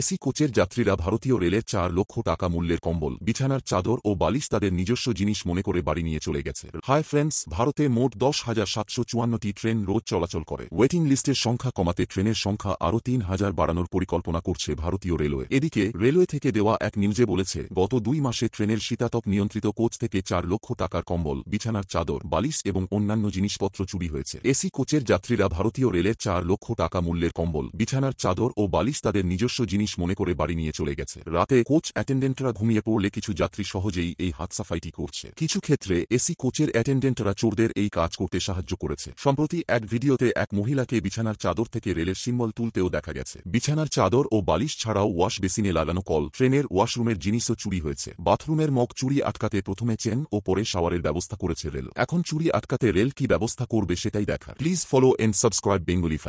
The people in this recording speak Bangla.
এসি কোচের যাত্রীরা ভারতীয় রেলের চার লক্ষ টাকা মূল্যের কম্বল বিছানার চাদর ও বালিশ তাদের নিজস্ব জিনিস মনে করে বাড়ি নিয়ে চলে গেছে হাই ফ্রেন্ডস ভারতে মোট দশ হাজার সাতশো চুয়ান্নটি ট্রেন রোজ চলাচল করে ওয়েটিং লিস্টের সংখ্যা কমাতে ট্রেনের সংখ্যা আরও তিন হাজার বাড়ানোর পরিকল্পনা করছে ভারতীয় রেলওয়ে এদিকে রেলওয়ে থেকে দেওয়া এক নিউজে বলেছে গত দুই মাসে ট্রেনের শীতাতপ নিয়ন্ত্রিত কোচ থেকে চার লক্ষ টাকার কম্বল বিছানার চাদর বালিশ এবং অন্যান্য জিনিসপত্র চুরি হয়েছে এসি কোচের যাত্রীরা ভারতীয় রেলের চার লক্ষ টাকা মূল্যের কম্বল বিছানার চাদর ও বালিশ তাদের নিজস্ব জিনিস মনে করে বাড়ি নিয়ে চলে গেছে রাতে কোচ অ্যাটেন্ডেন্টরা ঘুমিয়ে পড়লে কিছু যাত্রী সহজেই এই হাতসাফাইটি করছে কিছু ক্ষেত্রে এসি কোচের অ্যাটেন্ডেন্টরা চোরদের এই কাজ করতে সাহায্য করেছে সম্প্রতি এক ভিডিওতে এক মহিলাকে বিছানার চাদর থেকে রেলের সিম্বল তুলতেও দেখা গেছে বিছানার চাদর ও বালিশ ছাড়াও ওয়াশ বেসিনে লাগানো কল ট্রেনের ওয়াশরুমের জিনিসও চুরি হয়েছে বাথরুমের মগ চুরি আটকাতে প্রথমে চেন ও পরে শাওয়ারের ব্যবস্থা করেছে রেল এখন চুরি আটকাতে রেল কি ব্যবস্থা করবে সেটাই দেখা প্লিজ ফলো এন্ড সাবস্ক্রাইব বেঙ্গলিফাই